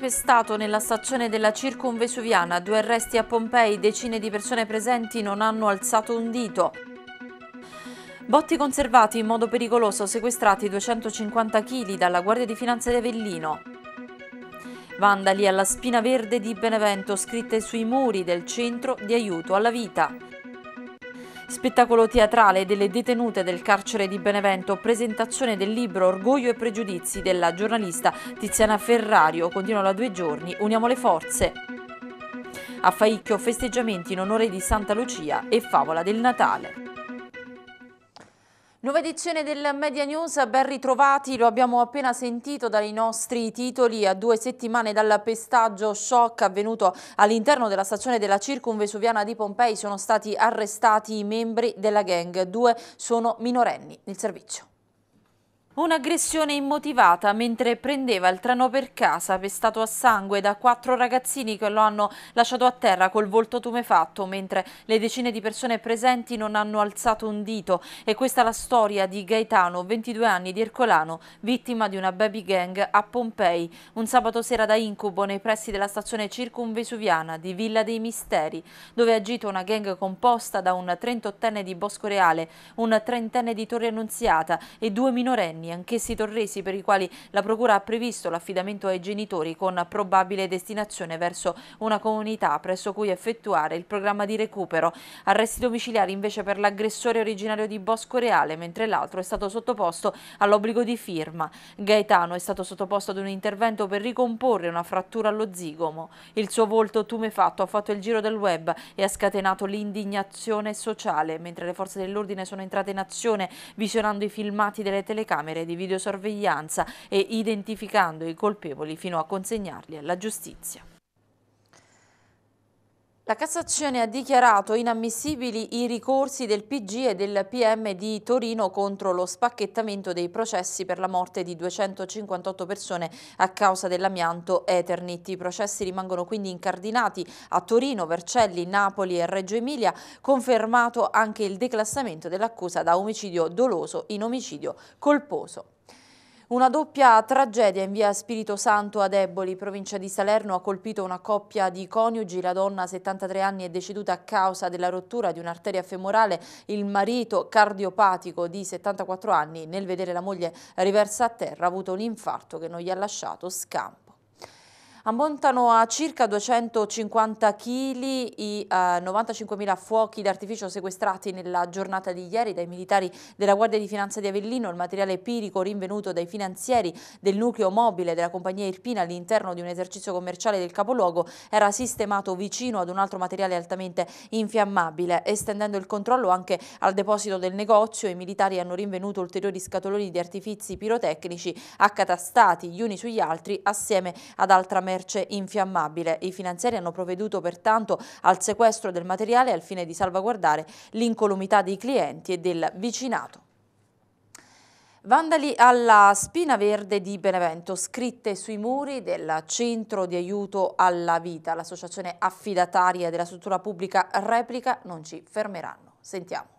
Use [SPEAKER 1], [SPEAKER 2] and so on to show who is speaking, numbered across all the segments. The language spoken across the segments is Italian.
[SPEAKER 1] pestato nella stazione della Circumvesuviana, due arresti a Pompei, decine di persone presenti non hanno alzato un dito. Botti conservati in modo pericoloso, sequestrati 250 kg dalla Guardia di Finanza di Avellino. Vandali alla spina verde di Benevento scritte sui muri del centro di aiuto alla vita. Spettacolo teatrale delle detenute del carcere di Benevento, presentazione del libro Orgoglio e pregiudizi della giornalista Tiziana Ferrario, continuano da due giorni, uniamo le forze. A Faicchio festeggiamenti in onore di Santa Lucia e favola del Natale. Nuova edizione del Media News, ben ritrovati, lo abbiamo appena sentito dai nostri titoli a due settimane dal pestaggio shock avvenuto all'interno della stazione della circumvesuviana di Pompei sono stati arrestati i membri della gang, due sono minorenni. nel servizio. Un'aggressione immotivata mentre prendeva il treno per casa, pestato a sangue da quattro ragazzini che lo hanno lasciato a terra col volto tumefatto, mentre le decine di persone presenti non hanno alzato un dito. E questa è la storia di Gaetano, 22 anni di Ercolano, vittima di una baby gang a Pompei. Un sabato sera da incubo nei pressi della stazione circumvesuviana di Villa dei Misteri, dove ha una gang composta da un trentottenne di Bosco Reale, un trentenne di Torre Annunziata e due minorenni anch'essi torresi per i quali la Procura ha previsto l'affidamento ai genitori con probabile destinazione verso una comunità presso cui effettuare il programma di recupero. Arresti domiciliari invece per l'aggressore originario di Bosco Reale, mentre l'altro è stato sottoposto all'obbligo di firma. Gaetano è stato sottoposto ad un intervento per ricomporre una frattura allo zigomo. Il suo volto tumefatto ha fatto il giro del web e ha scatenato l'indignazione sociale, mentre le forze dell'ordine sono entrate in azione visionando i filmati delle telecamere telecamere di videosorveglianza e identificando i colpevoli fino a consegnarli alla giustizia. La Cassazione ha dichiarato inammissibili i ricorsi del PG e del PM di Torino contro lo spacchettamento dei processi per la morte di 258 persone a causa dell'amianto Eternit. I processi rimangono quindi incardinati a Torino, Vercelli, Napoli e Reggio Emilia, confermato anche il declassamento dell'accusa da omicidio doloso in omicidio colposo. Una doppia tragedia in via Spirito Santo a Deboli, provincia di Salerno, ha colpito una coppia di coniugi. La donna, 73 anni, è deceduta a causa della rottura di un'arteria femorale. Il marito, cardiopatico di 74 anni, nel vedere la moglie riversa a terra, ha avuto un infarto che non gli ha lasciato scampo. Ammontano a circa 250 kg i eh, 95.000 fuochi d'artificio sequestrati nella giornata di ieri dai militari della Guardia di Finanza di Avellino, il materiale pirico rinvenuto dai finanzieri del nucleo mobile della compagnia Irpina all'interno di un esercizio commerciale del capoluogo era sistemato vicino ad un altro materiale altamente infiammabile. Estendendo il controllo anche al deposito del negozio, i militari hanno rinvenuto ulteriori scatoloni di artifici pirotecnici accatastati gli uni sugli altri assieme ad altra mercaderia merce infiammabile. I finanzieri hanno provveduto pertanto al sequestro del materiale al fine di salvaguardare l'incolumità dei clienti e del vicinato. Vandali alla spina verde di Benevento, scritte sui muri del centro di aiuto alla vita. L'associazione affidataria della struttura pubblica replica non ci fermeranno. Sentiamo.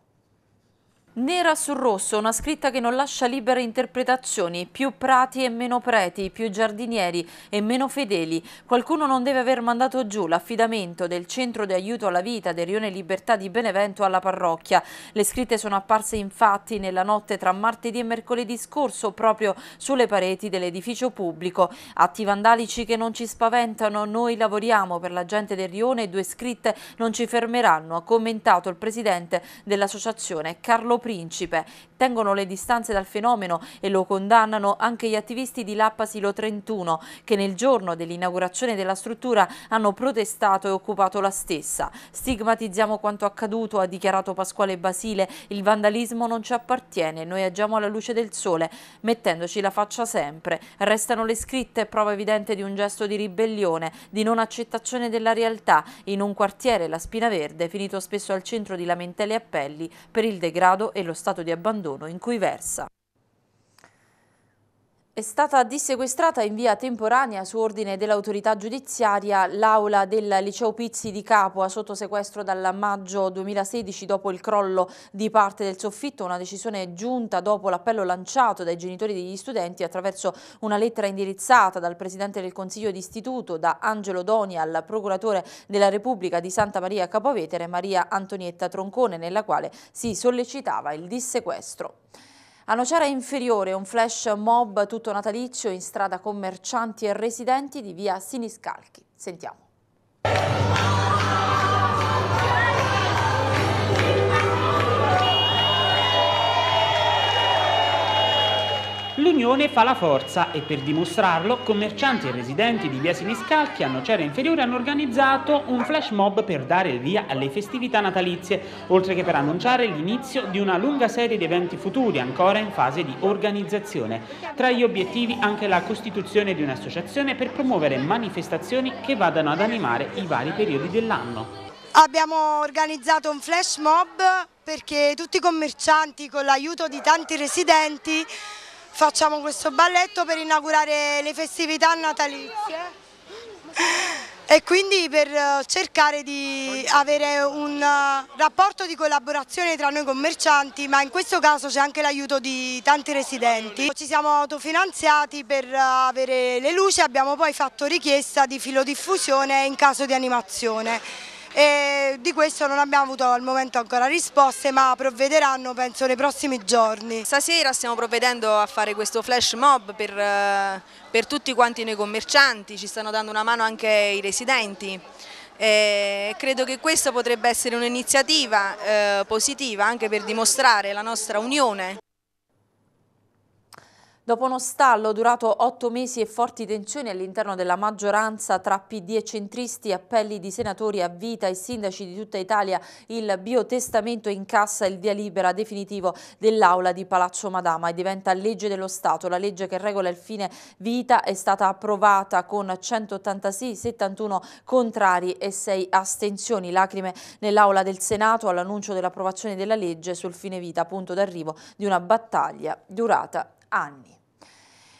[SPEAKER 1] Nera sul rosso, una scritta che non lascia libere interpretazioni, più prati e meno preti, più giardinieri e meno fedeli. Qualcuno non deve aver mandato giù l'affidamento del Centro di Aiuto alla Vita del Rione Libertà di Benevento alla parrocchia. Le scritte sono apparse infatti nella notte tra martedì e mercoledì scorso proprio sulle pareti dell'edificio pubblico. Atti vandalici che non ci spaventano, noi lavoriamo per la gente del Rione e due scritte non ci fermeranno, ha commentato il presidente dell'associazione Carlo principe tengono le distanze dal fenomeno e lo condannano anche gli attivisti di Lappa Silo 31 che nel giorno dell'inaugurazione della struttura hanno protestato e occupato la stessa. Stigmatizziamo quanto accaduto, ha dichiarato Pasquale Basile, il vandalismo non ci appartiene, noi agiamo alla luce del sole, mettendoci la faccia sempre. Restano le scritte, prova evidente di un gesto di ribellione, di non accettazione della realtà, in un quartiere, la Spina Verde, finito spesso al centro di lamentele e appelli per il degrado e lo stato di abbandono abbandono in cui versa. È stata dissequestrata in via temporanea su ordine dell'autorità giudiziaria l'aula del liceo Pizzi di Capua sotto sequestro dal maggio 2016 dopo il crollo di parte del soffitto, una decisione giunta dopo l'appello lanciato dai genitori degli studenti attraverso una lettera indirizzata dal presidente del Consiglio d'Istituto, da Angelo Doni al procuratore della Repubblica di Santa Maria Capovetere Maria Antonietta Troncone nella quale si sollecitava il dissequestro. A Nocera Inferiore un flash mob tutto natalizio in strada commercianti e residenti di via Siniscalchi. Sentiamo.
[SPEAKER 2] L'unione fa la forza e per dimostrarlo commercianti e residenti di Via Siniscalchi a Nocera Inferiore hanno organizzato un flash mob per dare il via alle festività natalizie, oltre che per annunciare l'inizio di una lunga serie di eventi futuri ancora in fase di organizzazione. Tra gli obiettivi anche la costituzione di un'associazione per promuovere manifestazioni che vadano ad animare i vari periodi dell'anno.
[SPEAKER 3] Abbiamo organizzato un flash mob perché tutti i commercianti con l'aiuto di tanti residenti facciamo questo balletto per inaugurare le festività natalizie e quindi per eh, cercare di avere un eh, rapporto di collaborazione tra noi commercianti, ma in questo caso c'è anche l'aiuto di tanti residenti. Ci siamo autofinanziati per eh, avere le luci, abbiamo poi fatto richiesta di filodiffusione in caso di animazione e di questo non abbiamo avuto al momento ancora risposte ma provvederanno penso nei prossimi giorni.
[SPEAKER 4] Stasera stiamo provvedendo a fare questo flash mob per, eh, per tutti quanti noi commercianti, ci stanno dando una mano anche i residenti. E credo che questa potrebbe essere un'iniziativa eh, positiva anche per dimostrare la nostra unione.
[SPEAKER 1] Dopo uno stallo durato otto mesi e forti tensioni all'interno della maggioranza tra PD e centristi, appelli di senatori a vita e sindaci di tutta Italia, il biotestamento incassa il via libera definitivo dell'aula di Palazzo Madama e diventa legge dello Stato. La legge che regola il fine vita è stata approvata con 186, 71 contrari e 6 astensioni. Lacrime nell'aula del Senato all'annuncio dell'approvazione della legge sul fine vita, punto d'arrivo di una battaglia durata anni.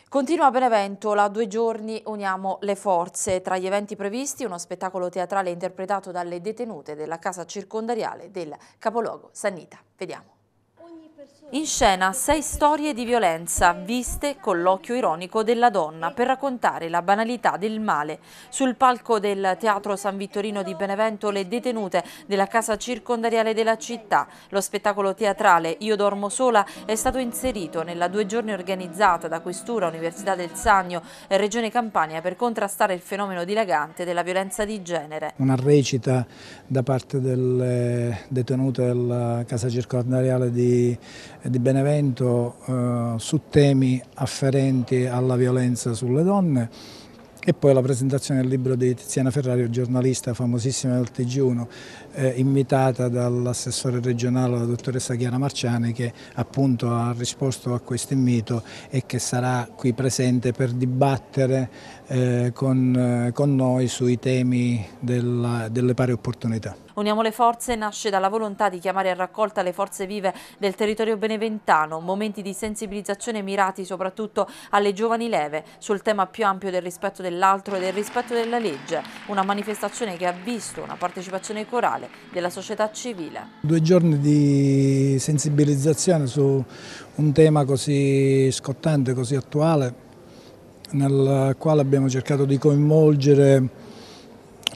[SPEAKER 1] Continua a Benevento, la due giorni uniamo le forze. Tra gli eventi previsti uno spettacolo teatrale interpretato dalle detenute della casa circondariale del capoluogo Sannita. Vediamo. In scena sei storie di violenza viste con l'occhio ironico della donna per raccontare la banalità del male. Sul palco del Teatro San Vittorino di Benevento le detenute della casa circondariale della città. Lo spettacolo teatrale Io dormo sola è stato inserito nella due giorni organizzata da Questura, Università del Sannio e Regione Campania per contrastare il fenomeno dilagante della violenza di genere.
[SPEAKER 5] Una recita da parte delle detenute della casa circondariale di Benevento eh, di Benevento eh, su temi afferenti alla violenza sulle donne e poi la presentazione del libro di Tiziana Ferrario, giornalista famosissima del Tg1, eh, invitata dall'assessore regionale, la dottoressa Chiara Marciani, che appunto ha risposto a questo invito e che sarà qui presente per dibattere eh, con, eh, con, noi sui temi della, delle pari opportunità.
[SPEAKER 1] Uniamo le forze nasce dalla volontà di chiamare a raccolta le forze vive del territorio beneventano, momenti di sensibilizzazione mirati soprattutto alle giovani leve sul tema più ampio del rispetto dell'altro e del rispetto della legge, una manifestazione che ha visto una partecipazione corale della società civile.
[SPEAKER 5] Due giorni di sensibilizzazione su un tema così scottante, così attuale, nel quale abbiamo cercato di coinvolgere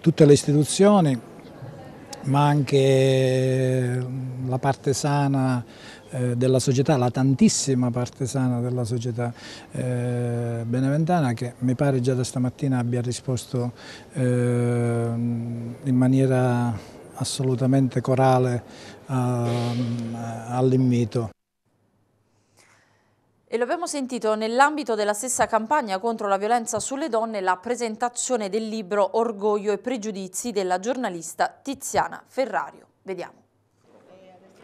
[SPEAKER 5] tutte le istituzioni, ma anche eh, la parte sana eh, della società, la tantissima parte sana della società eh, beneventana che mi pare già da stamattina abbia risposto in maniera assolutamente corale all'invito.
[SPEAKER 1] E lo abbiamo sentito nell'ambito della stessa campagna contro la violenza sulle donne la presentazione del libro Orgoglio e pregiudizi della giornalista Tiziana Ferrario. Vediamo.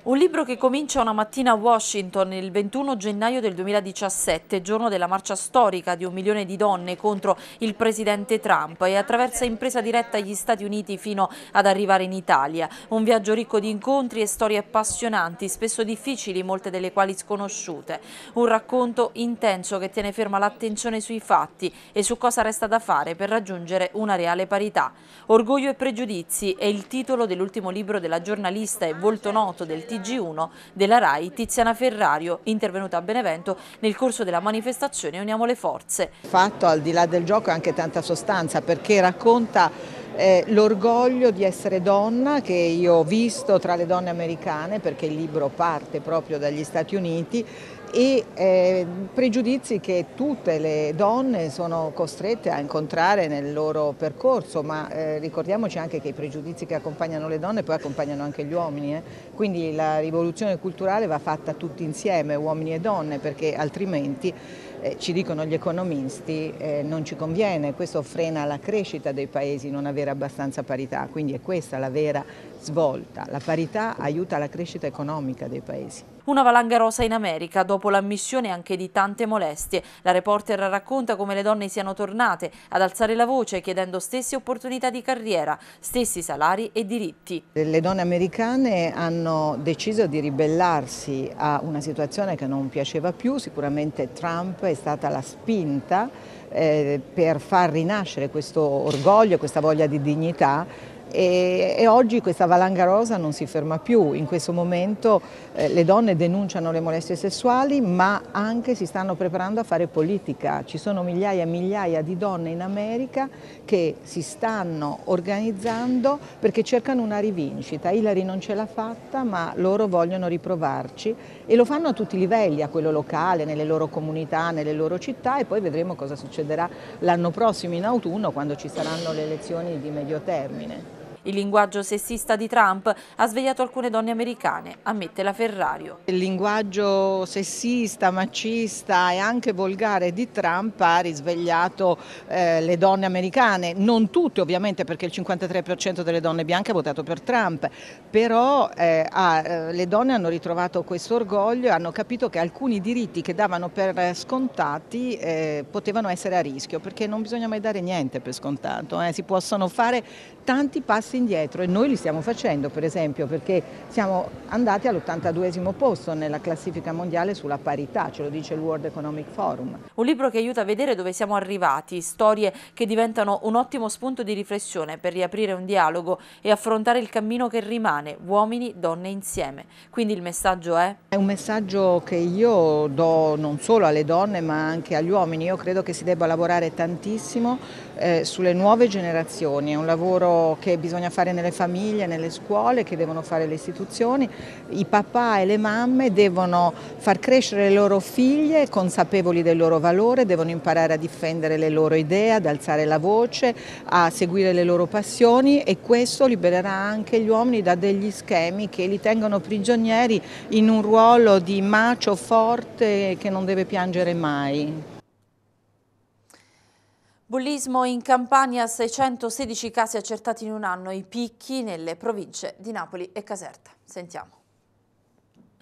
[SPEAKER 1] Un libro che comincia una mattina a Washington il 21 gennaio del 2017, giorno della marcia storica di un milione di donne contro il presidente Trump e attraversa in presa diretta gli Stati Uniti fino ad arrivare in Italia. Un viaggio ricco di incontri e storie appassionanti, spesso difficili, molte delle quali sconosciute. Un racconto intenso che tiene ferma l'attenzione sui fatti e su cosa resta da fare per raggiungere una reale parità. Orgoglio e pregiudizi è il titolo dell'ultimo libro della giornalista e volto noto del TG1 della RAI Tiziana Ferrario, intervenuta a Benevento nel corso della manifestazione Uniamo le forze.
[SPEAKER 4] Il Fatto al di là del gioco è anche tanta sostanza perché racconta eh, l'orgoglio di essere donna che io ho visto tra le donne americane perché il libro parte proprio dagli Stati Uniti e eh, pregiudizi che tutte le donne sono costrette a incontrare nel loro percorso, ma eh, ricordiamoci anche che i pregiudizi che accompagnano le donne poi accompagnano anche gli uomini, eh? quindi la rivoluzione culturale va fatta tutti insieme, uomini e donne, perché altrimenti eh, ci dicono gli economisti, eh, non ci conviene, questo frena la crescita dei paesi, non avere abbastanza parità, quindi è questa la vera svolta. La parità aiuta la crescita economica dei paesi.
[SPEAKER 1] Una valanga rosa in America, dopo l'ammissione anche di tante molestie. La reporter racconta come le donne siano tornate ad alzare la voce chiedendo stesse opportunità di carriera, stessi salari e diritti.
[SPEAKER 4] Le donne americane hanno deciso di ribellarsi a una situazione che non piaceva più, sicuramente Trump è stata la spinta eh, per far rinascere questo orgoglio, questa voglia di dignità e, e, oggi questa valanga rosa non si ferma più, in questo momento eh, le donne denunciano le molestie sessuali ma anche si stanno preparando a fare politica, ci sono migliaia e migliaia di donne in America che si stanno organizzando perché cercano una rivincita, Hillary non ce l'ha fatta ma loro vogliono riprovarci e lo fanno a tutti i livelli, a quello locale, nelle loro comunità, nelle loro città e poi vedremo cosa succederà l'anno prossimo in autunno quando ci saranno le elezioni di medio termine.
[SPEAKER 1] Il linguaggio sessista di Trump ha svegliato alcune donne americane, ammette la Ferrario.
[SPEAKER 4] Il linguaggio sessista, macista e anche volgare di Trump ha risvegliato eh, le donne americane, non tutte ovviamente perché il 53% delle donne bianche ha votato per Trump, però eh, ah, le donne hanno ritrovato questo orgoglio e hanno capito che alcuni diritti che davano per scontati eh, potevano essere a rischio, perché non bisogna mai dare niente per scontato, eh. si possono fare tanti passi indietro e noi li stiamo facendo per esempio perché siamo andati all82 82 posto nella classifica mondiale sulla parità, ce lo dice il World Economic Forum.
[SPEAKER 1] Un libro che aiuta a vedere dove siamo arrivati, storie che diventano un ottimo spunto di riflessione per riaprire un dialogo e affrontare il cammino che rimane, uomini, donne insieme. Quindi il messaggio è?
[SPEAKER 4] È un messaggio che io do non solo alle donne ma anche agli uomini, io credo che si debba lavorare tantissimo eh, sulle nuove generazioni, è un lavoro lavoro che bisogna fare nelle famiglie, nelle scuole, che devono fare le istituzioni. I papà e le mamme devono far crescere le loro figlie consapevoli del loro valore, devono imparare a difendere le loro idee, ad alzare la voce, a seguire le loro passioni e questo libererà anche gli uomini da degli schemi che li tengono prigionieri in un ruolo di macio forte che non deve piangere mai.
[SPEAKER 1] Bullismo in Campania, 616 casi accertati in un anno, i picchi nelle province di Napoli e Caserta. Sentiamo.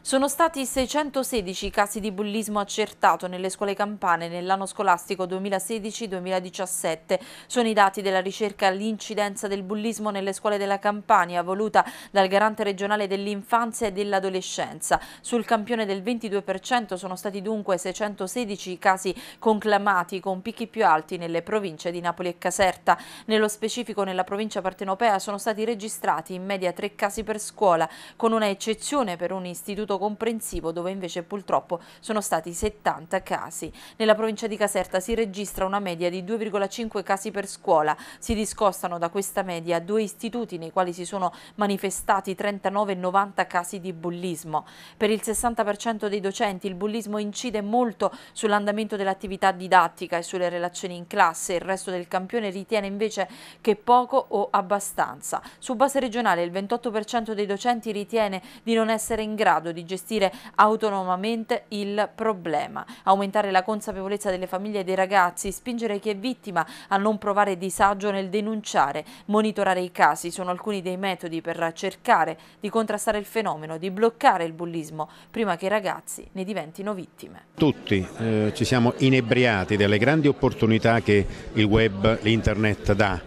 [SPEAKER 1] Sono stati 616 i casi di bullismo accertato nelle scuole campane nell'anno scolastico 2016-2017. Sono i dati della ricerca L'incidenza del bullismo nelle scuole della Campania, voluta dal Garante regionale dell'infanzia e dell'adolescenza. Sul campione del 22% sono stati dunque 616 i casi conclamati, con picchi più alti nelle province di Napoli e Caserta. Nello specifico nella provincia partenopea sono stati registrati in media tre casi per scuola, con una eccezione per un istituto tessuto comprensivo dove invece purtroppo sono stati 70 casi. Nella provincia di Caserta si registra una media di 2,5 casi per scuola. Si discostano da questa media due istituti nei quali si sono manifestati 39 90 casi di bullismo. Per il 60% dei docenti il bullismo incide molto sull'andamento dell'attività didattica e sulle relazioni in classe. Il resto del campione ritiene invece che poco o abbastanza. Su base regionale il 28% dei docenti ritiene di non essere in grado di di gestire autonomamente il problema. Aumentare la consapevolezza delle famiglie e dei ragazzi, spingere chi è vittima a non provare disagio nel denunciare, monitorare i casi sono alcuni dei metodi per cercare di contrastare il fenomeno, di bloccare il bullismo prima che i ragazzi ne diventino
[SPEAKER 6] vittime. Tutti eh, ci siamo inebriati delle grandi opportunità che il web, l'internet dà.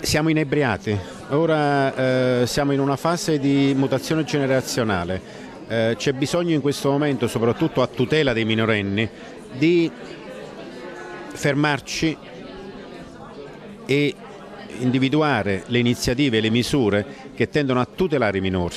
[SPEAKER 6] Siamo inebriati, ora eh, siamo in una fase di mutazione generazionale eh, c'è bisogno in questo momento, soprattutto a tutela dei minorenni, di fermarci e individuare le iniziative e le misure che tendono a tutelare i minori.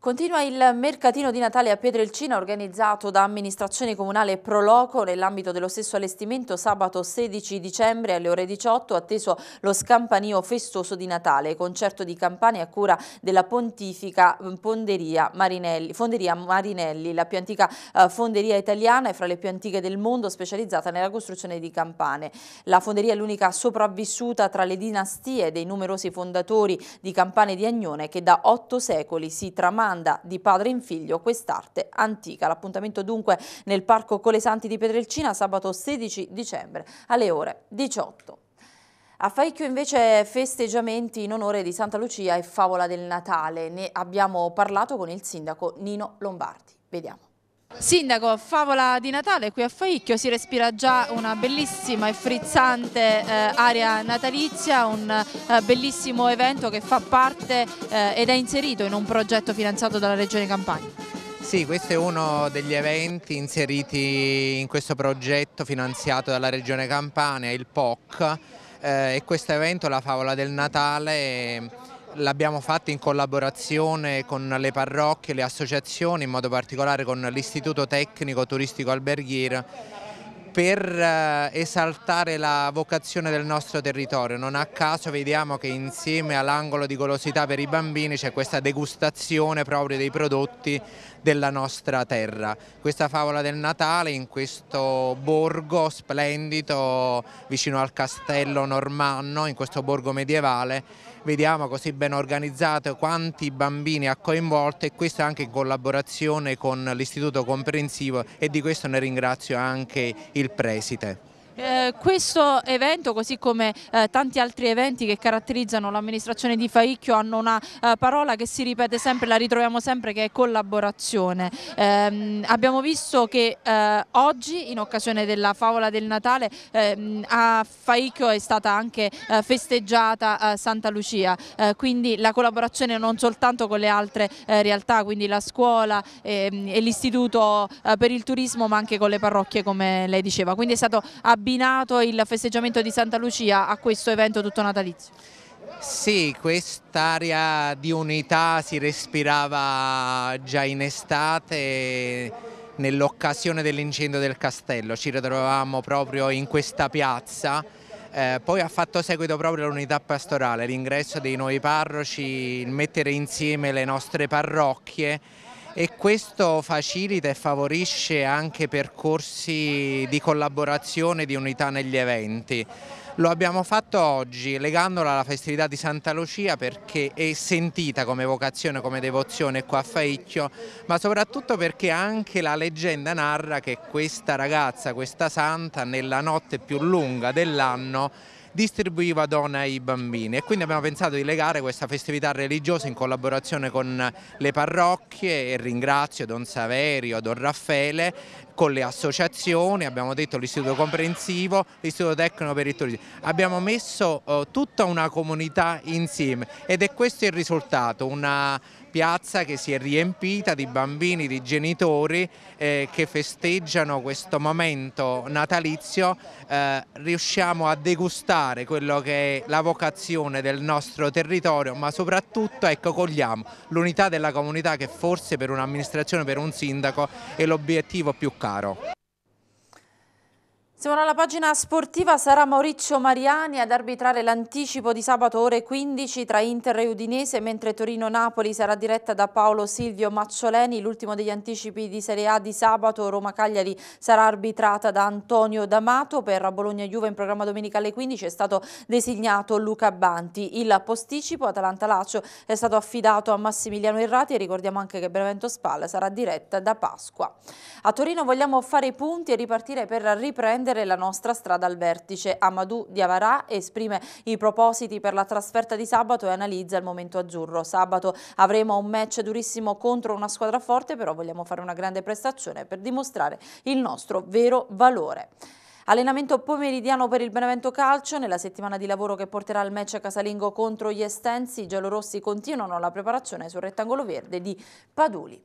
[SPEAKER 1] Continua il mercatino di Natale a Pietrelcina organizzato da amministrazione comunale Proloco nell'ambito dello stesso allestimento sabato 16 dicembre alle ore 18 atteso lo scampanio festoso di Natale, concerto di campane a cura della pontifica Ponderia mm, Marinelli, Fonderia Marinelli, la più antica eh, fonderia italiana e fra le più antiche del mondo specializzata nella costruzione di campane. La fonderia è l'unica sopravvissuta tra le dinastie dei numerosi fondatori di campane di Agnone che da otto secoli si tramanda domanda di padre in figlio quest'arte antica. L'appuntamento dunque nel Parco Colesanti di Pedrelcina sabato 16 dicembre alle ore 18. A Faicchio invece festeggiamenti in onore di Santa Lucia e Favola del Natale. Ne abbiamo parlato con il sindaco Nino Lombardi. Vediamo. Sindaco, favola di Natale qui a Faicchio, si respira già una bellissima e frizzante eh, area natalizia, un eh, bellissimo evento che fa parte eh, ed è inserito in un progetto finanziato dalla Regione Campania.
[SPEAKER 6] Sì, questo è uno degli eventi inseriti in questo progetto finanziato dalla Regione Campania, il POC, eh, e questo evento, la favola del Natale, L'abbiamo fatto in collaborazione con le parrocchie, le associazioni, in modo particolare con l'Istituto Tecnico Turistico Alberghiero per eh, esaltare la vocazione del nostro territorio. Non a caso vediamo che insieme all'angolo di golosità per i bambini c'è questa degustazione proprio dei prodotti della nostra terra. Questa favola del Natale in questo borgo splendido vicino al castello normanno, in questo borgo medievale vediamo così ben organizzato quanti bambini ha coinvolto e questo anche in collaborazione con l'Istituto Comprensivo e di questo ne ringrazio anche il preside.
[SPEAKER 1] Eh, questo evento, così come eh, tanti altri eventi che caratterizzano l'amministrazione di Faicchio, hanno una eh, parola che si ripete sempre, la ritroviamo sempre, che è collaborazione. Ehm, abbiamo visto che eh, oggi, in occasione della favola del Natale, ehm, a Faicchio è stata anche eh, festeggiata Santa Lucia, quindi la collaborazione non soltanto con le altre realtà, quindi la scuola ehm, e l'istituto per il turismo, ma anche con le parrocchie, come lei diceva. Quindi è stato abitato abbinato il festeggiamento di Santa Lucia a questo evento tutto natalizio.
[SPEAKER 6] Sì, quest'aria di unità si respirava già in estate nell'occasione dell'incendio del castello, ci ritrovavamo proprio in questa piazza eh, poi ha fatto seguito proprio l'unità pastorale, l'ingresso dei nuovi parroci, il mettere insieme le nostre parrocchie e questo facilita e favorisce anche percorsi di collaborazione, di unità negli eventi. Lo abbiamo fatto oggi legandola alla festività di Santa Lucia perché è sentita come vocazione, come devozione qua a Faicchio, ma soprattutto perché anche la leggenda narra che questa ragazza, questa santa, nella notte più lunga dell'anno distribuiva dona ai bambini e quindi abbiamo pensato di legare questa festività religiosa in collaborazione con le parrocchie e ringrazio Don Saverio, Don Raffaele con le associazioni, abbiamo detto l'istituto comprensivo, l'istituto tecnico per il turismo. Abbiamo messo eh, tutta una comunità insieme ed è questo il risultato, una piazza che si è riempita di bambini, di genitori eh, che festeggiano questo momento natalizio, eh, riusciamo a degustare quello che è la vocazione del nostro territorio, ma soprattutto ecco, cogliamo l'unità della comunità che forse per un'amministrazione, per un sindaco è l'obiettivo più caro.
[SPEAKER 1] Siamo alla pagina sportiva, sarà Maurizio Mariani ad arbitrare l'anticipo di sabato ore 15 tra Inter e Udinese, mentre Torino-Napoli sarà diretta da Paolo Silvio Mazzoleni, l'ultimo degli anticipi di Serie A di sabato, Roma-Cagliari sarà arbitrata da Antonio D'Amato, per Bologna-Juve in programma domenica alle 15 è stato designato Luca Banti. Il posticipo Atalanta-Laccio è stato affidato a Massimiliano Irrati e ricordiamo anche che Benevento Spal sarà diretta da Pasqua. A Torino vogliamo fare i punti e ripartire per riprendere riprendere la nostra strada al vertice. Amadou Diavarà esprime i propositi per la trasferta di sabato e analizza il momento azzurro. Sabato avremo un match durissimo contro una squadra forte, però vogliamo fare una grande prestazione per dimostrare il nostro vero valore. Allenamento pomeridiano per il Benevento Calcio, nella settimana di lavoro che porterà il match casalingo contro gli Estensi, i giallorossi continuano la preparazione sul rettangolo verde di Paduli.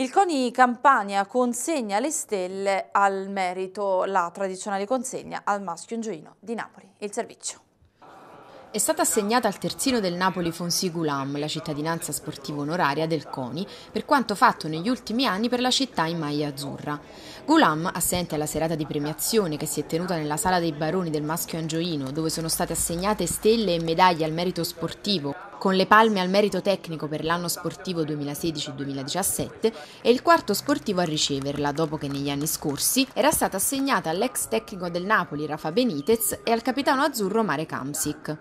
[SPEAKER 1] Il CONI Campania consegna le stelle al merito, la tradizionale consegna al maschio angioino di Napoli. Il servizio.
[SPEAKER 3] È stata assegnata al terzino del Napoli Fonsi Gulam la cittadinanza sportiva onoraria del CONI per quanto fatto negli ultimi anni per la città in maglia azzurra. Gulam, assente alla serata di premiazione che si è tenuta nella sala dei baroni del maschio angioino, dove sono state assegnate stelle e medaglie al merito sportivo, con le palme al merito tecnico per l'anno sportivo 2016-2017, è il quarto sportivo a riceverla, dopo che negli anni scorsi era stata assegnata all'ex tecnico del Napoli Rafa Benitez e al capitano azzurro Mare Kamsik.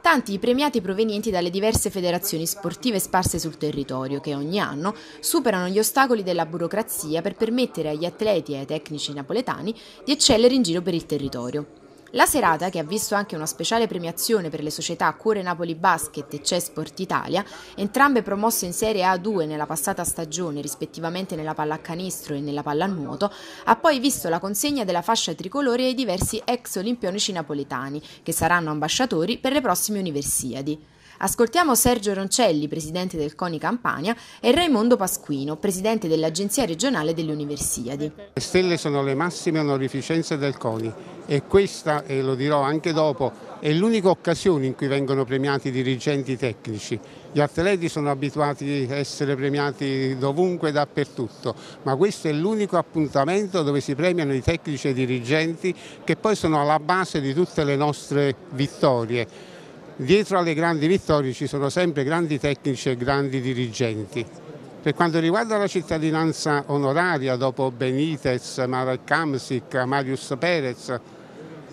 [SPEAKER 3] Tanti i premiati provenienti dalle diverse federazioni sportive sparse sul territorio che ogni anno superano gli ostacoli della burocrazia per permettere agli atleti e ai tecnici napoletani di eccellere in giro per il territorio. La serata, che ha visto anche una speciale premiazione per le società Cuore Napoli Basket e Cesport Italia, entrambe promosse in Serie A2 nella passata stagione, rispettivamente nella pallacanestro e nella pallanuoto, ha poi visto la consegna della fascia tricolore ai diversi ex olimpionici napoletani, che saranno ambasciatori per le prossime Universiadi. Ascoltiamo Sergio Roncelli, presidente del CONI Campania, e Raimondo Pasquino, presidente dell'Agenzia regionale delle Universiadi.
[SPEAKER 5] Le stelle sono le massime onorificenze del CONI e questa, e lo dirò anche dopo, è l'unica occasione in cui vengono premiati i dirigenti tecnici. Gli atleti sono abituati a essere premiati dovunque e dappertutto, ma questo è l'unico appuntamento dove si premiano i tecnici e i dirigenti che poi sono alla base di tutte le nostre vittorie dietro alle grandi vittorie ci sono sempre grandi tecnici e grandi dirigenti. Per quanto riguarda la cittadinanza onoraria, dopo Benitez, Marek Kamsic, Marius Perez,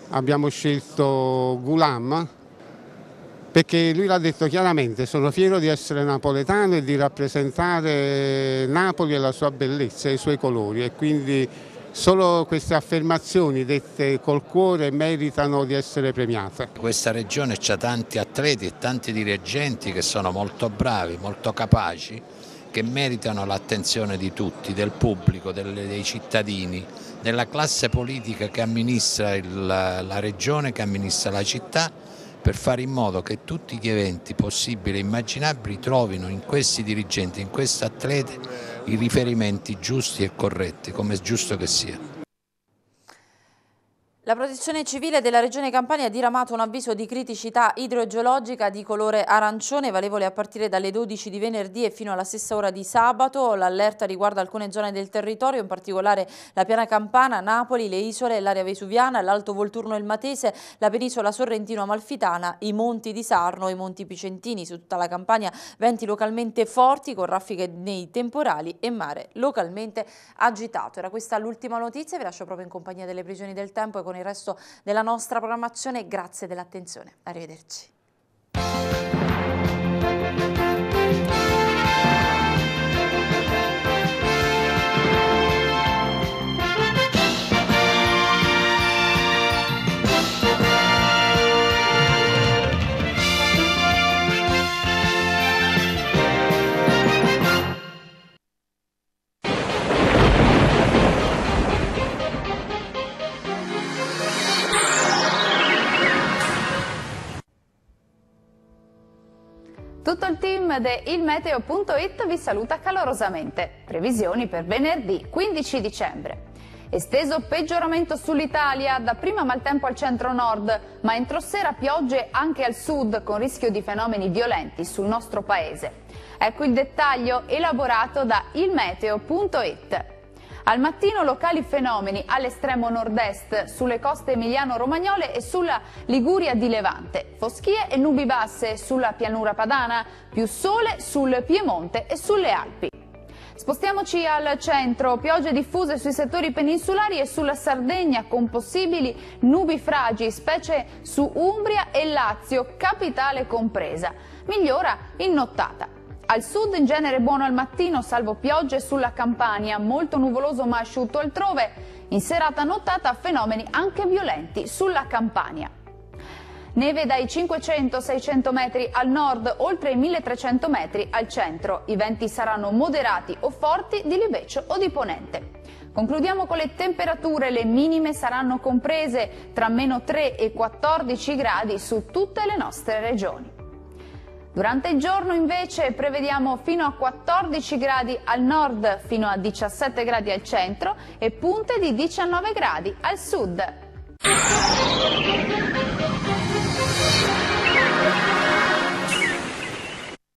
[SPEAKER 5] abbiamo scelto Gulam perché lui l'ha detto chiaramente, sono fiero di essere napoletano e di rappresentare Napoli e la sua bellezza e i suoi colori e quindi Solo queste affermazioni dette col cuore
[SPEAKER 6] meritano di essere premiate. Questa regione ha tanti atleti e tanti dirigenti che sono molto bravi, molto capaci, che meritano l'attenzione di tutti, del pubblico, delle, dei cittadini, della classe politica che amministra il, la regione, che amministra la città, per fare in modo che tutti gli eventi possibili e immaginabili trovino in questi dirigenti, in questi atleti i riferimenti giusti e corretti, come è giusto che sia.
[SPEAKER 1] La protezione civile della regione Campania ha diramato un avviso di criticità idrogeologica di colore arancione valevole a partire dalle 12 di venerdì e fino alla stessa ora di sabato. L'allerta riguarda alcune zone del territorio, in particolare la piana campana, Napoli, le isole, l'area vesuviana, l'alto Volturno e il Matese, la penisola sorrentino-amalfitana, i monti di Sarno, e i monti picentini. Su tutta la Campania venti localmente forti con raffiche nei temporali e mare localmente agitato. Era questa l'ultima notizia, vi lascio proprio in compagnia delle previsioni del tempo e con con il resto della nostra programmazione. Grazie dell'attenzione. Arrivederci.
[SPEAKER 2] Tutto il team di ilmeteo.it vi saluta calorosamente. Previsioni per venerdì 15 dicembre. Esteso peggioramento sull'Italia, dapprima maltempo al centro-nord, ma entro sera piogge anche al sud con rischio di fenomeni violenti sul nostro paese. Ecco il dettaglio elaborato da ilmeteo.it. Al mattino locali fenomeni all'estremo nord-est, sulle coste emiliano-romagnole e sulla Liguria di Levante. Foschie e nubi basse sulla pianura padana, più sole sul Piemonte e sulle Alpi. Spostiamoci al centro, piogge diffuse sui settori peninsulari e sulla Sardegna con possibili nubi fragili, specie su Umbria e Lazio, capitale compresa. Migliora in nottata. Al sud in genere buono al mattino, salvo piogge sulla Campania, molto nuvoloso ma asciutto altrove, in serata nottata fenomeni anche violenti sulla Campania. Neve dai 500-600 metri al nord, oltre i 1300 metri al centro. I venti saranno moderati o forti di Libeccio o di Ponente. Concludiamo con le temperature, le minime saranno comprese tra meno 3 e 14 gradi su tutte le nostre regioni. Durante il giorno invece prevediamo fino a 14 gradi al nord, fino a 17 gradi al centro e punte di 19 gradi al sud.